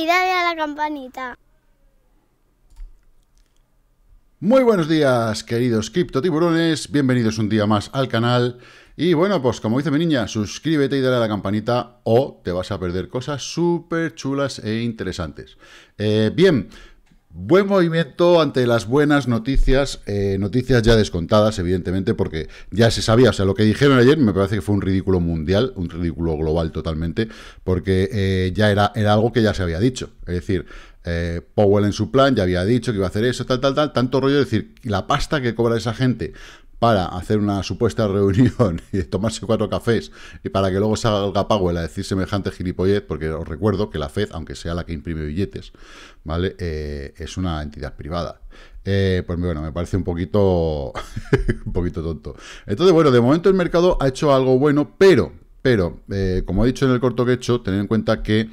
y dale a la campanita. Muy buenos días, queridos tiburones Bienvenidos un día más al canal. Y bueno, pues como dice mi niña, suscríbete y dale a la campanita o te vas a perder cosas súper chulas e interesantes. Eh, bien, Buen movimiento ante las buenas noticias, eh, noticias ya descontadas, evidentemente, porque ya se sabía, o sea, lo que dijeron ayer me parece que fue un ridículo mundial, un ridículo global totalmente, porque eh, ya era, algo que ya se había dicho. Es decir, eh, Powell en su plan ya había dicho que iba a hacer eso, tal, tal, tal, tanto rollo, decir, la pasta que cobra esa gente para hacer una supuesta reunión y tomarse cuatro cafés y para que luego salga Powell a decir semejante gilipollez, porque os recuerdo que la FED, aunque sea la que imprime billetes, ¿vale? Eh, es una entidad privada. Eh, pues bueno, me parece un poquito, un poquito tonto. Entonces, bueno, de momento el mercado ha hecho algo bueno, pero, pero, eh, como he dicho en el corto que he hecho, tened en cuenta que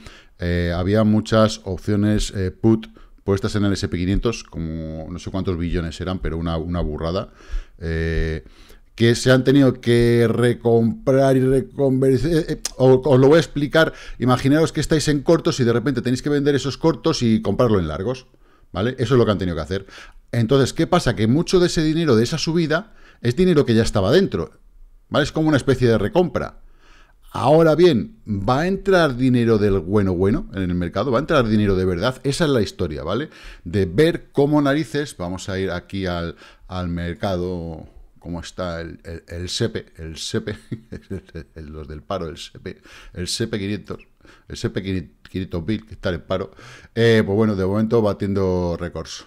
había muchas opciones put puestas en el SP500, como no sé cuántos billones eran, pero una, burrada. Eh, que se han tenido que recomprar y reconvertir. Eh, eh, os, lo voy a explicar. Imaginaos que estáis en cortos y de repente tenéis que vender esos cortos y comprarlo en largos. ¿Vale? Eso es lo que han tenido que hacer. Entonces, ¿qué pasa? Que mucho de ese dinero, de esa subida, es dinero que ya estaba dentro. ¿Vale? Es como una especie de recompra. Ahora bien, ¿va a entrar dinero del bueno bueno en el mercado? ¿Va a entrar dinero de verdad? Esa es la historia, ¿vale? De ver cómo narices, vamos a ir aquí al, mercado, cómo está el, el, el SEPE, e? el SEPE, e, los del paro, el SEPE, e, el SEPE 500, el SEPE 500 que está en paro. Eh, pues bueno, de momento batiendo récords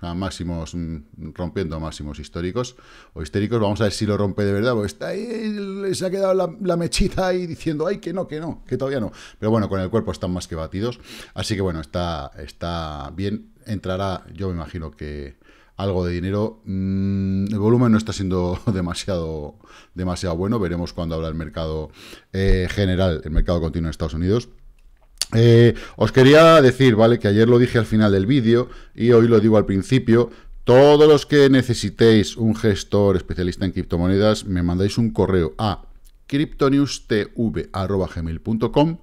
a máximos, mm, rompiendo máximos históricos o histéricos. Vamos a ver si lo rompe de verdad, porque está ahí, se ha quedado la, mechita ahí diciendo, ay, que no, que no, que todavía no. Pero bueno, con el cuerpo están más que batidos. Así que bueno, está, está bien. Entrará, yo me imagino que algo de dinero. Mm, el volumen no está siendo demasiado, demasiado bueno. Veremos cuando habla el mercado eh, general, el mercado continuo en Estados Unidos eh, os quería decir, ¿vale? Que ayer lo dije al final del vídeo y hoy lo digo al principio. Todos los que necesitéis un gestor especialista en criptomonedas, me mandáis un correo a criptonewstv.gmail.com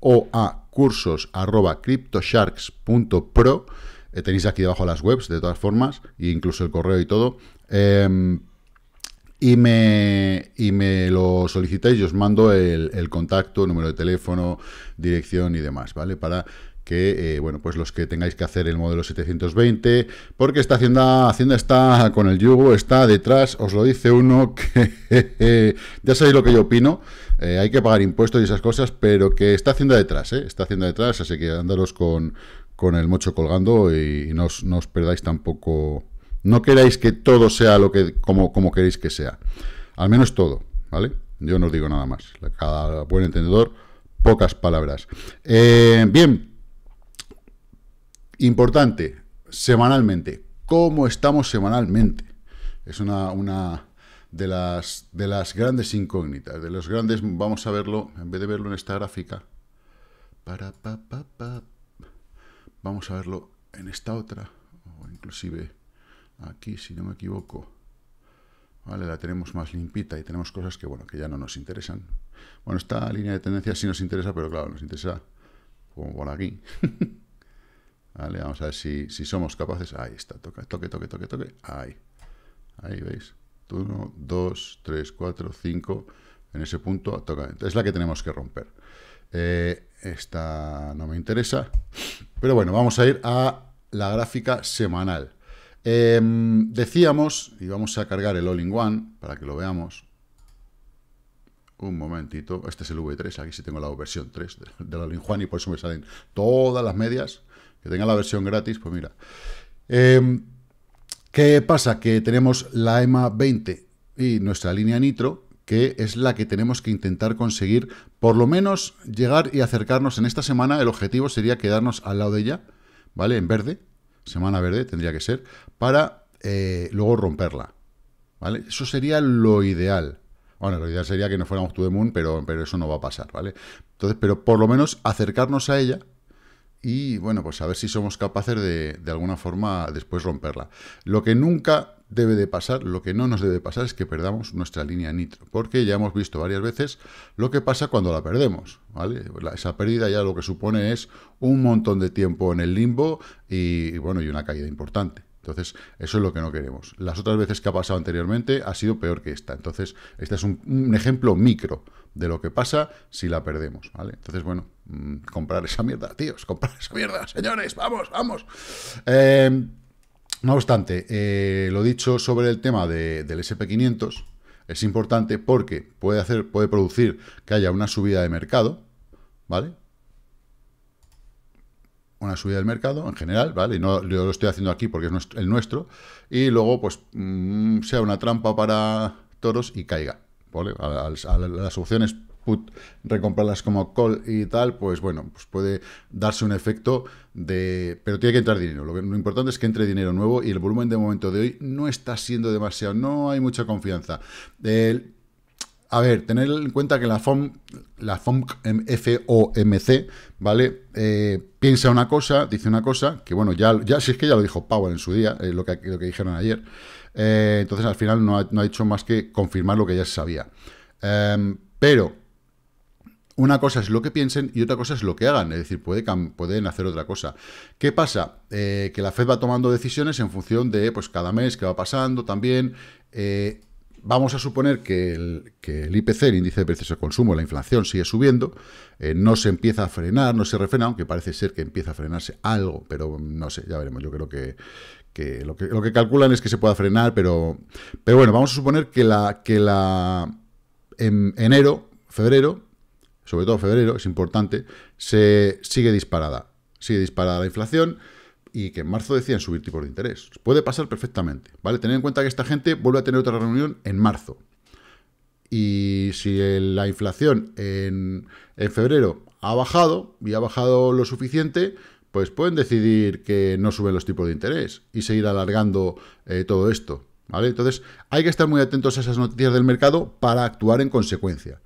o a cursos.cryptosharks.pro. Eh, tenéis aquí debajo las webs, de todas formas, e incluso el correo y todo. Em, y me, y me lo solicitáis, y os mando el, contacto, número de teléfono, dirección y demás, ¿vale? Para que, eh, bueno, pues los que tengáis que hacer el modelo 720, porque esta Hacienda, Hacienda está con el yugo, está detrás, os lo dice uno que ya sabéis lo que yo opino, eh, hay que pagar impuestos y esas cosas, pero que está haciendo detrás, ¿eh? Está haciendo detrás, así que andaros con, con el mocho colgando y, no, no os perdáis tampoco no queráis que todo sea lo que como, como queréis que sea. Al menos todo, ¿vale? Yo no os digo nada más. Cada buen entendedor, pocas palabras. Eh, bien, importante, semanalmente. ¿Cómo estamos semanalmente? Es una, una de, las, de las grandes incógnitas, de los grandes, vamos a verlo, en vez de verlo en esta gráfica, para, pa, vamos a verlo en esta otra, o inclusive Aquí, si no me equivoco, ¿vale? la tenemos más limpita y tenemos cosas que, bueno, que ya no nos interesan. Bueno, esta línea de tendencia sí nos interesa, pero claro, nos interesa como por aquí. Vamos a ver si, somos capaces. Ahí está, toca, toque, toque, toque, toque. Ahí. Ahí, ¿veis? 1, 2, 3, 4, 5. En ese punto toca. Es la que tenemos que romper. Eh, esta no me interesa. Pero bueno, vamos a ir a la gráfica semanal. Em, decíamos, y vamos a cargar el all-in-one para que lo veamos. Un momentito, este es el V3, aquí sí tengo la versión 3 del all-in-one y por eso me salen todas las medias. Que tenga la versión gratis, pues mira. Em, ¿Qué pasa? Que tenemos la EMA 20 y nuestra línea nitro, que es la que tenemos que intentar conseguir, por lo menos llegar y acercarnos en esta semana. El objetivo sería quedarnos al lado de ella, ¿vale? En verde, semana verde tendría que ser, para eh, luego romperla. ¿Vale? Eso sería lo ideal. Bueno, lo ideal sería que no fuéramos to the moon, pero, pero eso no va a pasar, ¿vale? Entonces, pero por lo menos acercarnos a ella y, bueno, pues a ver si somos capaces de, de alguna forma después romperla. Lo que nunca debe de pasar, lo que no nos debe pasar es que perdamos nuestra línea nitro, porque ya hemos visto varias veces lo que pasa cuando la perdemos, ¿vale? Esa pérdida ya lo que supone es un montón de tiempo en el limbo y, bueno, y una caída importante. Entonces, eso es lo que no queremos. Las otras veces que ha pasado anteriormente ha sido peor que esta. Entonces, este es un, ejemplo micro de lo que pasa si la perdemos, ¿vale? Entonces, bueno, mm, comprar esa mierda, tíos, comprar esa mierda, señores, vamos, vamos. Eh, no obstante, eh, lo dicho sobre el tema del SP500 es importante porque puede, hacer, puede producir que haya una subida de mercado, ¿vale? Una subida del mercado en general, ¿vale? Y no lo estoy haciendo aquí porque es el nuestro. Y luego, pues, mm, sea una trampa para toros y caiga, ¿vale? las opciones recomprarlas como call y tal, pues bueno, pues puede darse un efecto de... Pero tiene que entrar dinero. Lo, importante es que entre dinero nuevo y el volumen de momento de hoy no está siendo demasiado, no hay mucha confianza. a ver, tener en cuenta que la FOM, la FOMC, em, FOMC, ¿vale? Eh, piensa una cosa, dice una cosa, que bueno, ya, ya si es que ya lo dijo Powell en su día, eh, lo, que, lo que dijeron ayer. Eh, entonces, al final no ha, no ha, hecho más que confirmar lo que ya se sabía. Em, pero una cosa es lo que piensen y otra cosa es lo que hagan, es decir, puede, pueden hacer otra cosa. ¿Qué pasa? Eh, que la Fed va tomando decisiones en función de pues, cada mes que va pasando también. Eh, vamos a suponer que el, IPC, el índice de precios de consumo, la inflación sigue subiendo, eh, no se empieza a frenar, no se refrena, aunque parece ser que empieza a frenarse algo, pero no sé, ya veremos, yo creo que, lo, que calculan es que se pueda frenar, pero, pero bueno, vamos a suponer que, que la, en enero, febrero, sobre todo febrero, es importante, se sigue disparada. Sigue disparada la inflación y que en marzo decían subir tipos de interés. Puede pasar perfectamente, ¿vale? Tener en cuenta que esta gente vuelve a tener otra reunión en marzo. Y si la inflación en, febrero ha bajado y ha bajado lo suficiente, pues pueden decidir que no suben los tipos de interés y seguir alargando eh, todo esto. ¿vale? Entonces, hay que estar muy atentos a esas noticias del mercado para actuar en consecuencia.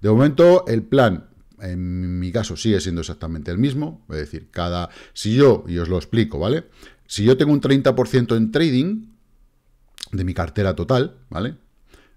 De momento, el plan, en mi caso, sigue siendo exactamente el mismo. Es decir, cada. Si yo, y os lo explico, ¿vale? Si yo tengo un 30% en trading de mi cartera total, ¿vale?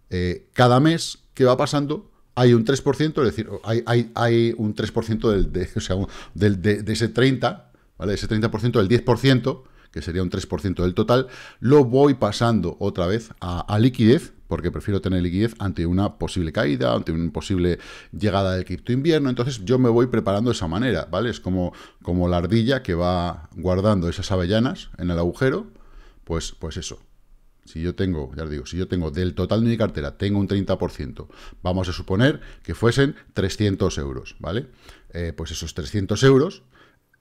Eh, cada mes que va pasando, hay un 3%, es decir, hay, hay, un 3% del, de, ese 30, ¿vale? Ese 30%, del 10%, que sería un 3% del total, lo voy pasando otra vez a, a liquidez porque prefiero tener liquidez ante una posible caída, ante una posible llegada del cripto invierno. Entonces yo me voy preparando de esa manera, ¿vale? Es como, como la ardilla que va guardando esas avellanas en el agujero, pues, pues eso. Si yo tengo, ya os digo, si yo tengo del total de mi cartera, tengo un 30%, vamos a suponer que fuesen 300 euros, ¿vale? Eh, pues esos 300 euros,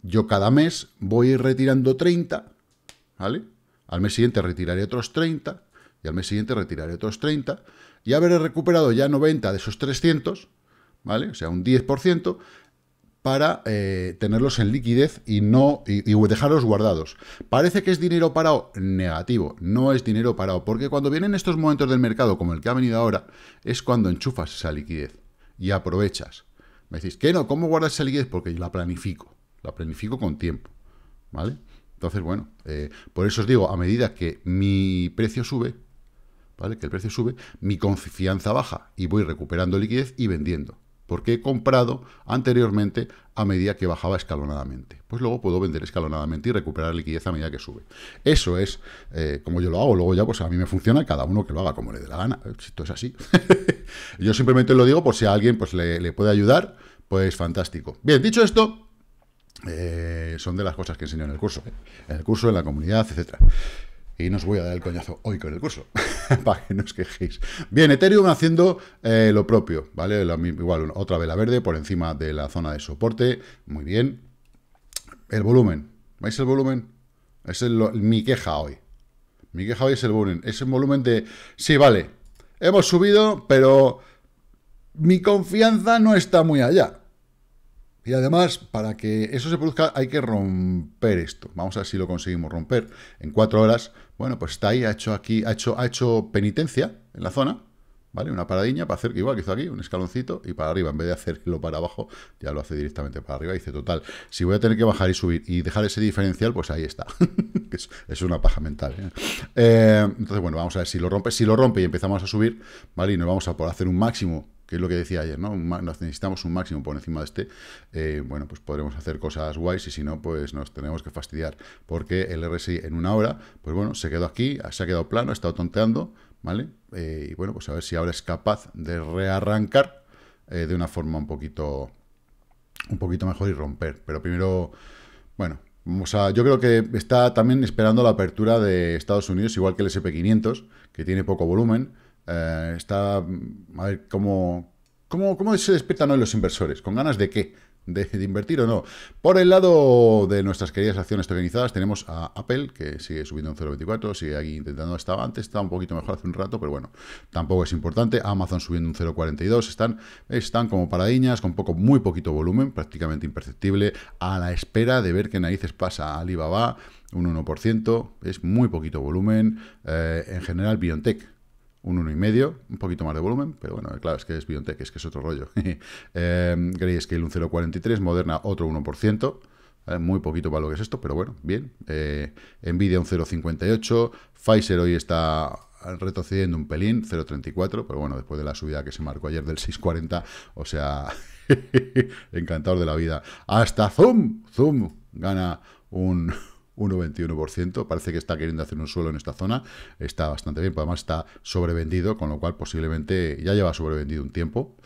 yo cada mes voy retirando 30, ¿vale? Al mes siguiente retiraré otros 30, y al mes siguiente retiraré otros 30 y habré recuperado ya 90 de esos 300, ¿vale? O sea, un 10% para eh, tenerlos en liquidez y no y, dejarlos guardados. Parece que es dinero parado, negativo, no es dinero parado, porque cuando vienen estos momentos del mercado como el que ha venido ahora, es cuando enchufas esa liquidez y aprovechas. Me decís, ¿qué no? ¿Cómo guardas esa liquidez? Porque la planifico, la planifico con tiempo, ¿vale? Entonces, bueno, eh, por eso os digo, a medida que mi precio sube, que el precio sube, mi confianza baja y voy recuperando liquidez y vendiendo. Porque he comprado anteriormente a medida que bajaba escalonadamente. Pues luego puedo vender escalonadamente y recuperar liquidez a medida que sube. Eso es eh, como yo lo hago. Luego ya, pues a mí me funciona cada uno que lo haga como le dé la gana. Esto es así. yo simplemente lo digo por si a alguien pues, le, puede ayudar. Pues fantástico. Bien, dicho esto, eh, son de las cosas que enseño en el curso, en el curso, en la comunidad, etcétera y nos voy a dar el coñazo hoy con el curso, para que no os quejéis. Bien, Ethereum haciendo eh, lo propio, ¿vale? igual, otra vela verde por encima de la zona de soporte, muy bien. El volumen, ¿veis el volumen? Es mi queja hoy. Mi queja hoy es el volumen, es el volumen de, sí, vale, hemos subido, pero mi confianza no está muy allá. Y además, para que eso se produzca, hay que romper esto. Vamos a ver si lo conseguimos romper. En cuatro horas, bueno, pues está ahí, ha hecho aquí, ha hecho, ha hecho penitencia en la zona, ¿vale? Una paradiña para hacer, igual que hizo aquí, un escaloncito y para arriba. En vez de hacerlo para abajo, ya lo hace directamente para arriba. Y dice, total, si voy a tener que bajar y subir y dejar ese diferencial, pues ahí está. es, una paja mental. ¿eh? Eh, entonces, bueno, vamos a ver si lo rompe. Si lo rompe y empezamos a subir, ¿vale? Y nos vamos a por hacer un máximo que es lo que decía ayer, ¿no? necesitamos un máximo por encima de este, eh, bueno, pues podremos hacer cosas guays y si no, pues nos tenemos que fastidiar, porque el RSI en una hora, pues bueno, se quedó aquí, se ha quedado plano, ha estado tonteando, ¿vale? Eh, y bueno, pues a ver si ahora es capaz de rearrancar eh, de una forma un poquito, un poquito mejor y romper, pero primero, bueno... Vamos yo creo que está también esperando la apertura de Estados Unidos, igual que el SP500, que tiene poco volumen, eh, está, a ver, ¿cómo, cómo, se despiertan hoy los inversores? ¿Con ganas de qué? De, invertir o no. Por el lado de nuestras queridas acciones tokenizadas tenemos a Apple, que sigue subiendo un 0,24, sigue aquí intentando, estaba antes, estaba un poquito mejor hace un rato, pero bueno, tampoco es importante. Amazon subiendo un 0,42, están, están como paradiñas, con poco, muy poquito volumen, prácticamente imperceptible, a la espera de ver qué narices pasa Alibaba, un 1%, es muy poquito volumen. Eh, en general, BioNTech un 1,5, un poquito más de volumen, pero bueno, claro, es que es BioNTech, es que es otro rollo. eh, Grayscale un 0,43, Moderna otro 1%, eh, muy poquito para lo que es esto, pero bueno, bien. Eh, Nvidia un 0,58, Pfizer hoy está retrocediendo un pelín, 0,34, pero bueno, después de la subida que se marcó ayer del 6,40, o sea, encantador de la vida. Hasta Zoom, Zoom gana un... 1,21%. Parece que está queriendo hacer un suelo en esta zona. Está bastante bien, pero además está sobrevendido, con lo cual posiblemente ya lleva sobrevendido un tiempo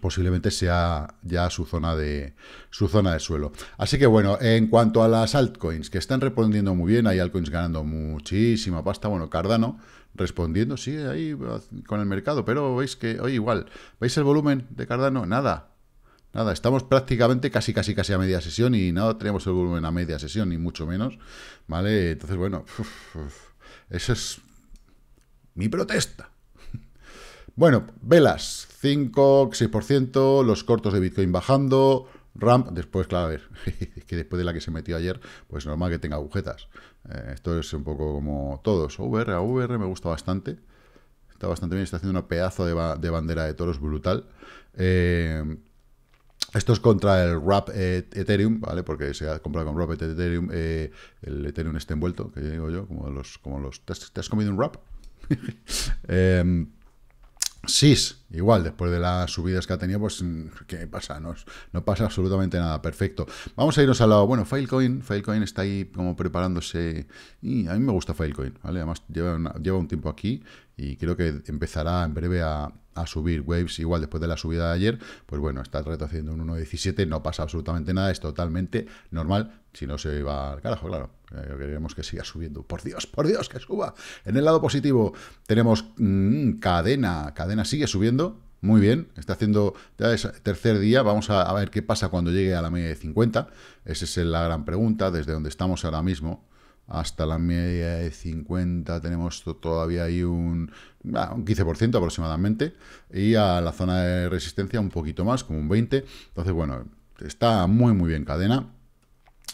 posiblemente sea ya su zona de su zona de suelo. Así que bueno, en cuanto a las altcoins, que están respondiendo muy bien, hay altcoins ganando muchísima pasta, bueno, Cardano respondiendo, sí ahí con el mercado, pero veis que, hoy igual, ¿veis el volumen de Cardano? Nada, Nada, estamos prácticamente casi, casi, casi a media sesión y nada, tenemos el volumen a media sesión, ni mucho menos, ¿vale? Entonces, bueno, esa eso es mi protesta. Bueno, velas, 5, 6%, los cortos de Bitcoin bajando, Ramp, después, claro, a ver, que después de la que se metió ayer, pues normal que tenga agujetas. Eh, esto es un poco como todos. VR, VR me gusta bastante. Está bastante bien, está haciendo una pedazo de, de bandera de toros brutal. Eh, esto es contra el RAP eh, Ethereum, ¿vale? Porque se ha comprado con Wrap Ethereum, eh, el Ethereum está envuelto, que digo yo, como los... Como los ¿Te has, comido un Wrap? eh, em, SIS, igual, después de las subidas que ha tenido, pues, mm, ¿qué pasa? No, pasa absolutamente nada, perfecto. Vamos a irnos al lado, bueno, Filecoin, Filecoin está ahí como preparándose, y a mí me gusta Filecoin, ¿vale? Además lleva un tiempo aquí y creo que empezará en breve a, a subir Waves igual después de la subida de ayer, pues bueno, está reto haciendo un 1.17, no pasa absolutamente nada, es totalmente normal, si no se va al carajo, claro, eh, queremos que siga subiendo, por Dios, por Dios, que suba. En el lado positivo tenemos mm, cadena, cadena sigue subiendo, muy bien, está haciendo ya es tercer día, vamos a, a, ver qué pasa cuando llegue a la media de 50, esa es la gran pregunta, desde donde estamos ahora mismo, hasta la media de 50 tenemos todavía ahí un, 15% ah, aproximadamente y a la zona de resistencia un poquito más, como un 20%. Entonces, bueno, está muy muy bien cadena.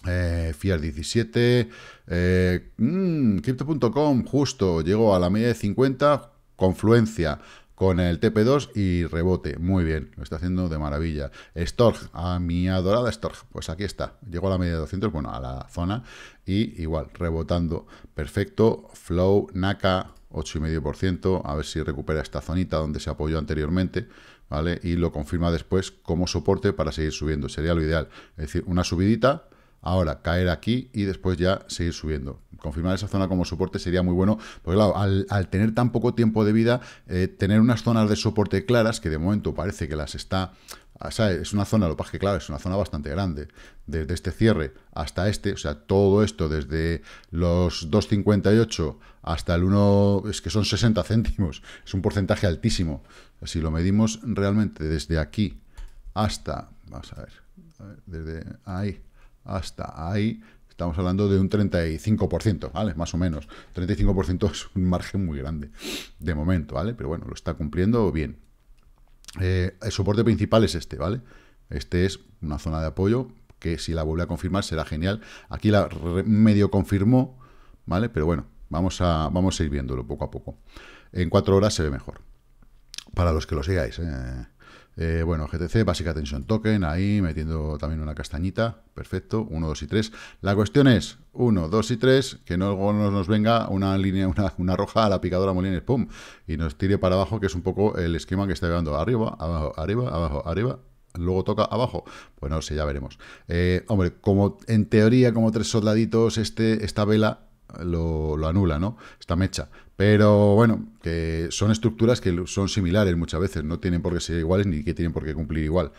Eh, Fiat 17, eh, mm, Crypto.com justo llegó a la media de 50, confluencia con el TP2 y rebote. Muy bien, lo está haciendo de maravilla. Storg, a mi adorada Storg, pues aquí está. Llegó a la media de 200, bueno, a la zona y igual, rebotando. Perfecto, Flow, Naka, 8,5%, a ver si recupera esta zonita donde se apoyó anteriormente, ¿vale? Y lo confirma después como soporte para seguir subiendo, sería lo ideal. Es decir, una subidita Ahora, caer aquí y después ya seguir subiendo. Confirmar esa zona como soporte sería muy bueno, porque claro, al, tener tan poco tiempo de vida, eh, tener unas zonas de soporte claras, que de momento parece que las está... O ah, sea, es una zona, lo que pasa es que claro, es una zona bastante grande. Desde este cierre hasta este, o sea, todo esto desde los 2,58 hasta el 1, es que son 60 céntimos, es un porcentaje altísimo. Si lo medimos realmente desde aquí hasta, vamos a ver desde ahí hasta ahí estamos hablando de un 35%, ¿vale? Más o menos. 35% es un margen muy grande de momento, ¿vale? Pero bueno, lo está cumpliendo bien. Eh, el soporte principal es este, ¿vale? Este es una zona de apoyo que si la vuelve a confirmar será genial. Aquí la medio confirmó, ¿vale? Pero bueno, vamos a, vamos a ir viéndolo poco a poco. En cuatro horas se ve mejor. Para los que lo sigáis, ¿eh? Eh, bueno, GTC, básica tensión, Token, ahí metiendo también una castañita, perfecto, 1, 2 y 3. La cuestión es 1, 2 y 3, que no nos venga una línea, una, roja a la picadora Molines, pum, y nos tire para abajo, que es un poco el esquema que está llevando arriba, abajo, arriba, abajo, arriba, luego toca abajo. Bueno, no sé, ya veremos. Eh, hombre, como en teoría, como tres soldaditos, este, esta vela lo, lo, anula, ¿no? Esta mecha. Pero bueno, que son estructuras que son similares muchas veces, no tienen por qué ser iguales ni que tienen por qué cumplir igual.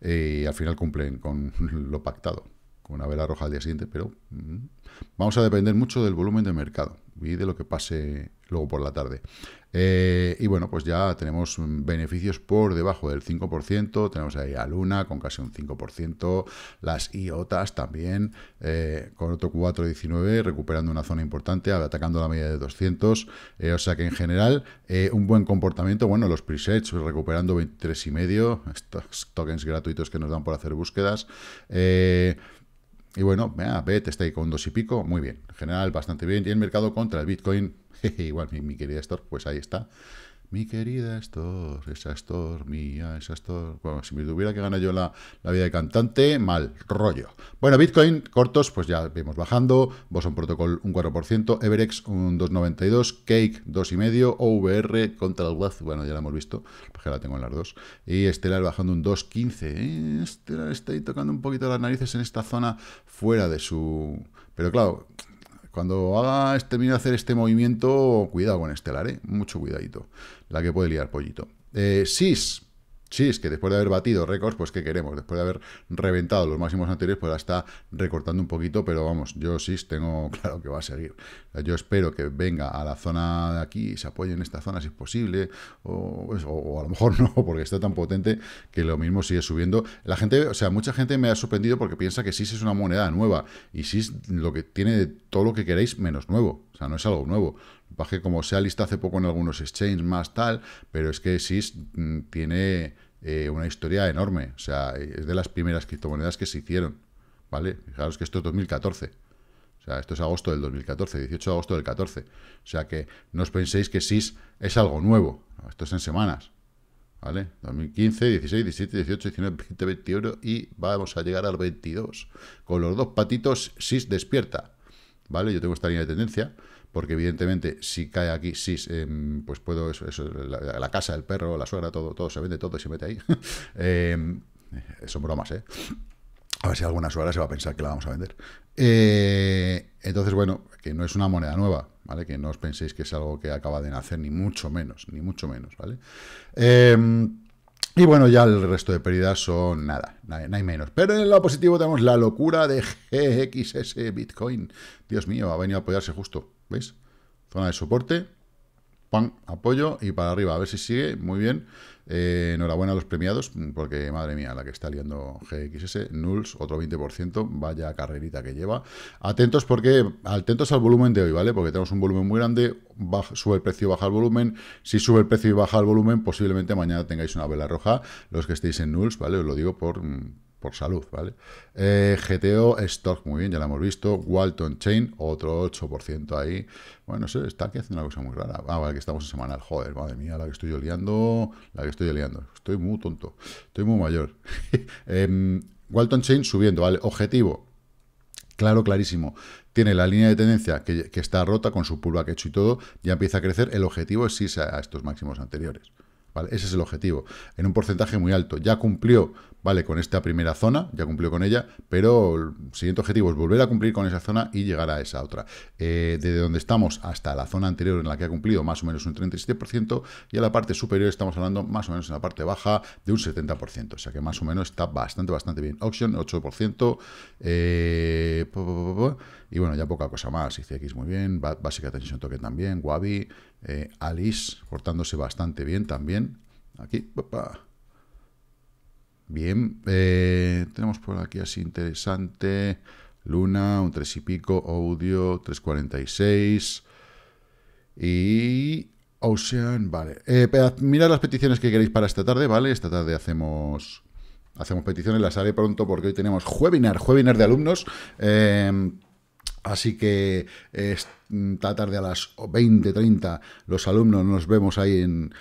Eh, y al final cumplen con lo pactado una vela roja al día siguiente, pero mm, vamos a depender mucho del volumen de mercado y de lo que pase luego por la tarde. Eh, y bueno, pues ya tenemos mm, beneficios por debajo del 5%, tenemos ahí a Luna con casi un 5%, las IOTAS también eh, con otro 4,19 recuperando una zona importante, atacando la media de 200, eh, o sea que en general un buen comportamiento, bueno, los presets recuperando 23,5, estos tokens gratuitos que nos dan por hacer búsquedas, y bueno, me BET está ahí con dos y pico, muy bien. En general, bastante bien. Y el mercado contra el Bitcoin, igual mi, mi querida Store, pues ahí está mi querida Astor, esa Astor mía, esa Astor... Bueno, si me tuviera que ganar yo la, la, vida de cantante, mal rollo. Bueno, Bitcoin, cortos, pues ya vemos bajando, Boson Protocol un 4%, Everex un 2,92, Cake 2,5, OVR contra el Waz, bueno, ya la hemos visto, porque pues la tengo en las dos, y Estelar bajando un 2,15. ¿eh? Estelar está ahí tocando un poquito las narices en esta zona fuera de su... Pero claro, cuando haga termine este, de hacer este movimiento, cuidado con Estelar, ¿eh? mucho cuidadito. La que puede liar pollito. Eh, SIS, Sí, es que después de haber batido récords, pues ¿qué queremos? Después de haber reventado los máximos anteriores, pues la está recortando un poquito, pero vamos, yo sí tengo claro que va a seguir. Yo espero que venga a la zona de aquí, y se apoye en esta zona si es posible, o, pues, a lo mejor no, porque está tan potente que lo mismo sigue subiendo. La gente, o sea, mucha gente me ha sorprendido porque piensa que SIS es una moneda nueva, y SIS lo que tiene todo lo que queréis menos nuevo, o sea, no es algo nuevo. que como se ha hace poco en algunos exchanges más tal, pero es que SIS mm, tiene eh, una historia enorme. O sea, es de las primeras criptomonedas que se hicieron, ¿vale? Fijaros que esto es 2014. O sea, esto es agosto del 2014, 18 de agosto del 14. O sea que no os penséis que SIS es algo nuevo. Esto es en semanas, ¿vale? 2015, 16, 17, 18, 19, 20, 21 y vamos a llegar al 22. Con los dos patitos, SIS despierta. ¿vale? Yo tengo esta línea de tendencia, porque evidentemente si cae aquí, sí em, pues puedo, la, casa, el perro, la suegra, todo, todo se vende, todo y se mete ahí. Em, eh, son bromas, ¿eh? A ver si alguna suegra se va a pensar que la vamos a vender. Eh, entonces, bueno, que no es una moneda nueva, ¿vale? Que no os penséis que es algo que acaba de nacer, ni mucho menos, ni mucho menos, ¿vale? Em, y bueno, ya el resto de pérdidas son nada, nada, hay menos. Pero en el lado positivo tenemos la locura de GXS Bitcoin. Dios mío, ha venido a apoyarse justo, ¿veis? Zona de soporte, ¡Pam! apoyo y para arriba. A ver si sigue, muy bien. Eh, enhorabuena a los premiados, porque madre mía, la que está liando GXS, Nulls, otro 20%, vaya carrerita que lleva. Atentos porque, atentos al volumen de hoy, ¿vale? Porque tenemos un volumen muy grande, sube el precio, baja el volumen. Si sube el precio y baja el volumen, posiblemente mañana tengáis una vela roja, los que estéis en Nulls, ¿vale? Os lo digo por mm, salud, ¿vale? Eh, GTO, Stock, muy bien, ya lo hemos visto. Walton Chain, otro 8% ahí. Bueno, no sé, está aquí haciendo una cosa muy rara. Ah, vale, que estamos en semanal. Joder, madre mía, la que estoy liando, la que estoy liando. Estoy muy tonto, estoy muy mayor. Em, Walton Chain subiendo, ¿vale? Objetivo, claro, clarísimo. Tiene la línea de tendencia que, está rota con su pulva que hecho y todo, ya empieza a crecer. El objetivo es irse a estos máximos anteriores. Ese es el objetivo, en un porcentaje muy alto. Ya cumplió, ¿vale? Con esta primera zona, ya cumplió con ella, pero el siguiente objetivo es volver a cumplir con esa zona y llegar a esa otra. Eh, desde donde estamos hasta la zona anterior en la que ha cumplido más o menos un 37%, y a la parte superior estamos hablando más o menos en la parte baja de un 70%, o sea que más o menos está bastante, bastante bien. Auction, 8%, eh, y bueno, ya poca cosa más. ICX muy bien, Basic Attention Token también, Wabi... Eh, Alice portándose bastante bien también. Aquí, Bien, eh, tenemos por aquí así interesante. Luna, un 3 y pico, Audio, 346. Y Ocean, vale. Eh, mirad las peticiones que queréis para esta tarde, ¿vale? Esta tarde hacemos, hacemos peticiones, las haré pronto porque hoy tenemos webinar, webinar de alumnos. Eh, Así que esta mm, tarde a las 20:30 los alumnos nos vemos ahí en...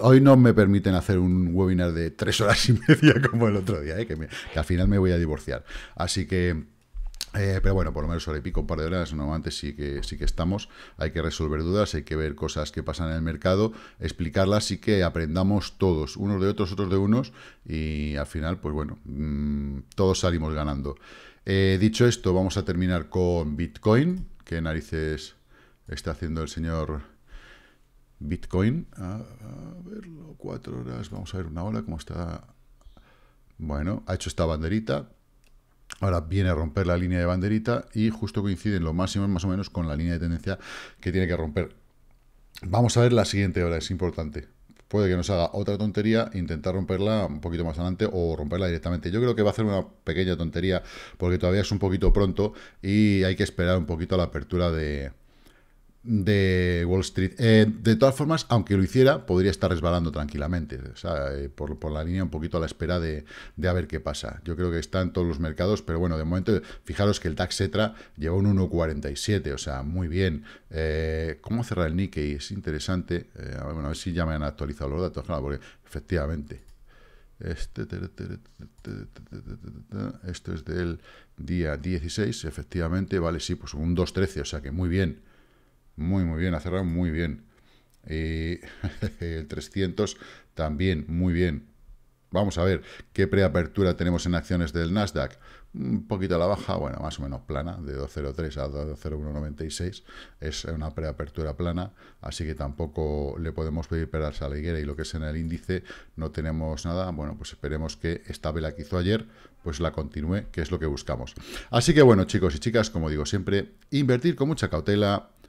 Hoy no me permiten hacer un webinar de tres horas y media como el otro día, ¿eh? que, al final me voy a divorciar. Así que eh, pero bueno, por lo menos hora y pico, un par de horas, no antes sí que, sí que estamos. Hay que resolver dudas, hay que ver cosas que pasan en el mercado, explicarlas y que aprendamos todos, unos de otros, otros de unos, y al final, pues bueno, mm, todos salimos ganando. Eh, dicho esto, vamos a terminar con Bitcoin. ¿Qué narices está haciendo el señor Bitcoin? A, verlo, cuatro horas, vamos a ver una hora cómo está. Bueno, ha hecho esta banderita. Ahora viene a romper la línea de banderita y justo coincide en lo máximo más o menos con la línea de tendencia que tiene que romper. Vamos a ver la siguiente hora, es importante puede que nos haga otra tontería, intentar romperla un poquito más adelante o romperla directamente. Yo creo que va a ser una pequeña tontería porque todavía es un poquito pronto y hay que esperar un poquito a la apertura de, de Wall Street. de todas formas, aunque lo hiciera, podría estar resbalando tranquilamente, o sea, por, la línea un poquito a la espera de, a ver qué pasa. Yo creo que está en todos los mercados, pero bueno, de momento, fijaros que el DAX Etra lleva un 1,47, o sea, muy bien. ¿Cómo cerrar el Nikkei? Es interesante. A ver, si ya me han actualizado los datos, porque efectivamente... Este, esto es del día 16, efectivamente, vale, sí, pues un 2.13, o sea que muy bien. Muy, muy bien, ha cerrado muy bien. Y eh, el 300 también, muy bien. Vamos a ver qué preapertura tenemos en acciones del Nasdaq. Un poquito a la baja, bueno, más o menos plana, de 203 a 20196. Es una preapertura plana, así que tampoco le podemos pedir perdas a la higuera y lo que es en el índice no tenemos nada. Bueno, pues esperemos que esta vela que hizo ayer, pues la continúe, que es lo que buscamos. Así que bueno, chicos y chicas, como digo siempre, invertir con mucha cautela,